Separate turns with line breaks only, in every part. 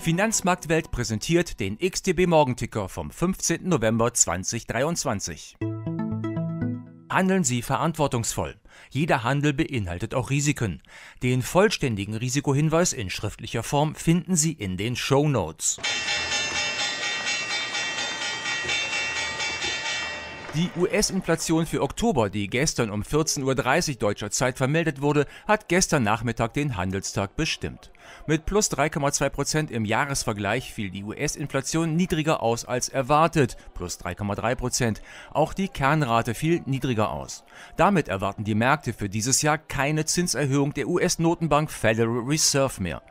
Finanzmarktwelt präsentiert den XTB Morgenticker vom 15. November 2023. Handeln Sie verantwortungsvoll. Jeder Handel beinhaltet auch Risiken. Den vollständigen Risikohinweis in schriftlicher Form finden Sie in den Show Notes. Die US-Inflation für Oktober, die gestern um 14.30 Uhr deutscher Zeit vermeldet wurde, hat gestern Nachmittag den Handelstag bestimmt. Mit plus 3,2% im Jahresvergleich fiel die US-Inflation niedriger aus als erwartet, plus 3,3%. Auch die Kernrate fiel niedriger aus. Damit erwarten die Märkte für dieses Jahr keine Zinserhöhung der US-Notenbank Federal Reserve mehr.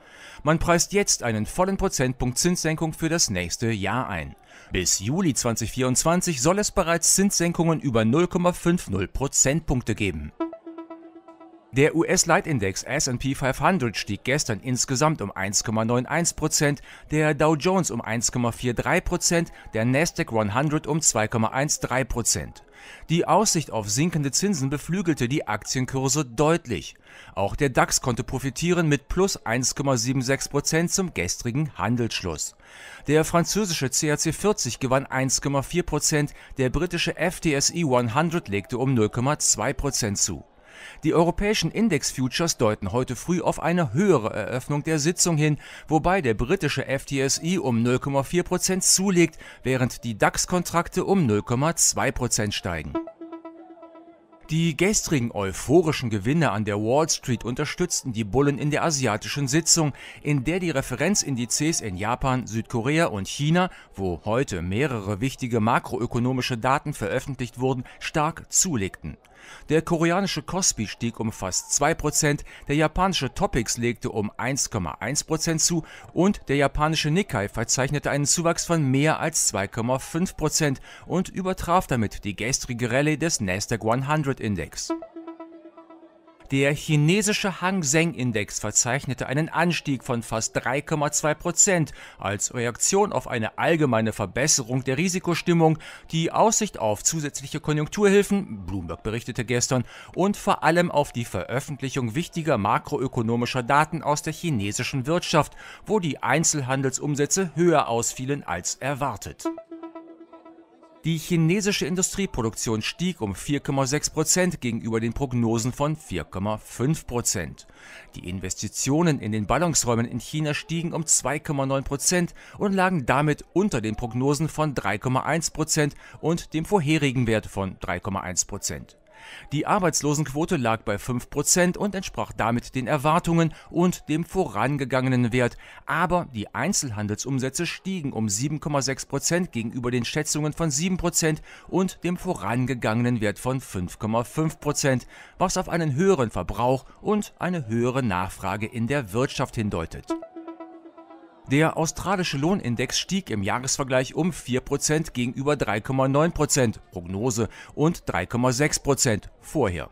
Man preist jetzt einen vollen Prozentpunkt Zinssenkung für das nächste Jahr ein. Bis Juli 2024 soll es bereits Zinssenkungen über 0,50 Prozentpunkte geben. Der US-Leitindex SP 500 stieg gestern insgesamt um 1,91%, der Dow Jones um 1,43%, der Nasdaq 100 um 2,13%. Die Aussicht auf sinkende Zinsen beflügelte die Aktienkurse deutlich. Auch der DAX konnte profitieren mit plus 1,76% zum gestrigen Handelsschluss. Der französische CAC 40 gewann 1,4%, der britische FTSE 100 legte um 0,2% zu. Die europäischen Index-Futures deuten heute früh auf eine höhere Eröffnung der Sitzung hin, wobei der britische FTSI um 0,4% zulegt, während die DAX-Kontrakte um 0,2% steigen. Die gestrigen euphorischen Gewinne an der Wall Street unterstützten die Bullen in der asiatischen Sitzung, in der die Referenzindizes in Japan, Südkorea und China, wo heute mehrere wichtige makroökonomische Daten veröffentlicht wurden, stark zulegten. Der koreanische Kospi stieg um fast 2%, der japanische Topix legte um 1,1% zu und der japanische Nikkei verzeichnete einen Zuwachs von mehr als 2,5% und übertraf damit die gestrige Rallye des Nasdaq 100 Index. Der chinesische Hang Seng Index verzeichnete einen Anstieg von fast 3,2 Prozent als Reaktion auf eine allgemeine Verbesserung der Risikostimmung, die Aussicht auf zusätzliche Konjunkturhilfen, Bloomberg berichtete gestern, und vor allem auf die Veröffentlichung wichtiger makroökonomischer Daten aus der chinesischen Wirtschaft, wo die Einzelhandelsumsätze höher ausfielen als erwartet. Die chinesische Industrieproduktion stieg um 4,6% gegenüber den Prognosen von 4,5%. Die Investitionen in den Ballungsräumen in China stiegen um 2,9% und lagen damit unter den Prognosen von 3,1% und dem vorherigen Wert von 3,1%. Die Arbeitslosenquote lag bei 5% und entsprach damit den Erwartungen und dem vorangegangenen Wert, aber die Einzelhandelsumsätze stiegen um 7,6% gegenüber den Schätzungen von 7% und dem vorangegangenen Wert von 5,5%, was auf einen höheren Verbrauch und eine höhere Nachfrage in der Wirtschaft hindeutet. Der australische Lohnindex stieg im Jahresvergleich um 4% gegenüber 3,9% Prognose und 3,6% vorher.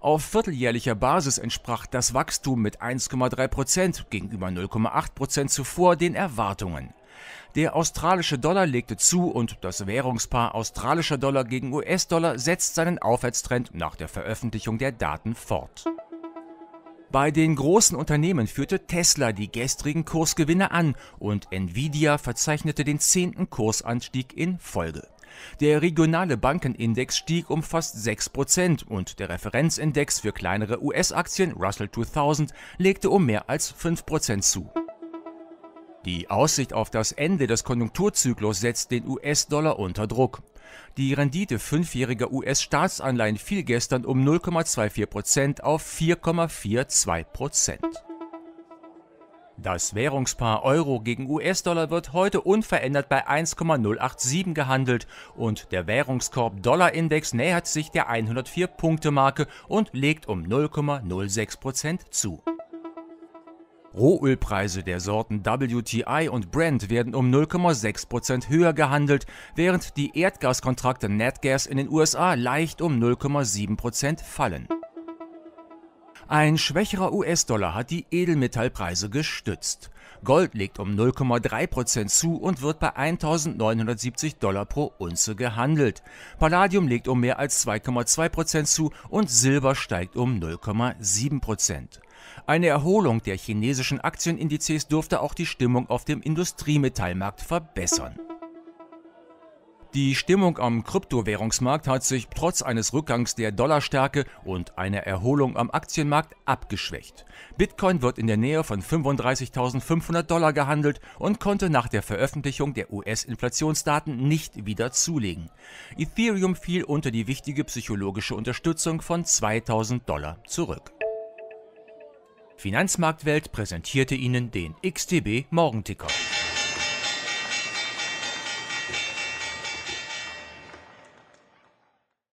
Auf vierteljährlicher Basis entsprach das Wachstum mit 1,3% gegenüber 0,8% zuvor den Erwartungen. Der australische Dollar legte zu und das Währungspaar australischer Dollar gegen US-Dollar setzt seinen Aufwärtstrend nach der Veröffentlichung der Daten fort. Bei den großen Unternehmen führte Tesla die gestrigen Kursgewinne an und Nvidia verzeichnete den zehnten Kursanstieg in Folge. Der regionale Bankenindex stieg um fast 6% und der Referenzindex für kleinere US-Aktien Russell 2000 legte um mehr als 5% zu. Die Aussicht auf das Ende des Konjunkturzyklus setzt den US-Dollar unter Druck. Die Rendite fünfjähriger US-Staatsanleihen fiel gestern um 0,24 auf 4,42 Das Währungspaar Euro gegen US-Dollar wird heute unverändert bei 1,087 gehandelt und der Währungskorb Dollar-Index nähert sich der 104-Punkte-Marke und legt um 0,06% zu. Rohölpreise der Sorten WTI und Brent werden um 0,6% höher gehandelt, während die Erdgaskontrakte Natgas in den USA leicht um 0,7% fallen. Ein schwächerer US-Dollar hat die Edelmetallpreise gestützt. Gold legt um 0,3% zu und wird bei 1970 Dollar pro Unze gehandelt. Palladium legt um mehr als 2,2% zu und Silber steigt um 0,7%. Eine Erholung der chinesischen Aktienindizes durfte auch die Stimmung auf dem Industriemetallmarkt verbessern. Die Stimmung am Kryptowährungsmarkt hat sich trotz eines Rückgangs der Dollarstärke und einer Erholung am Aktienmarkt abgeschwächt. Bitcoin wird in der Nähe von 35.500 Dollar gehandelt und konnte nach der Veröffentlichung der US-Inflationsdaten nicht wieder zulegen. Ethereum fiel unter die wichtige psychologische Unterstützung von 2.000 Dollar zurück. Finanzmarktwelt präsentierte Ihnen den XTB Morgenticker.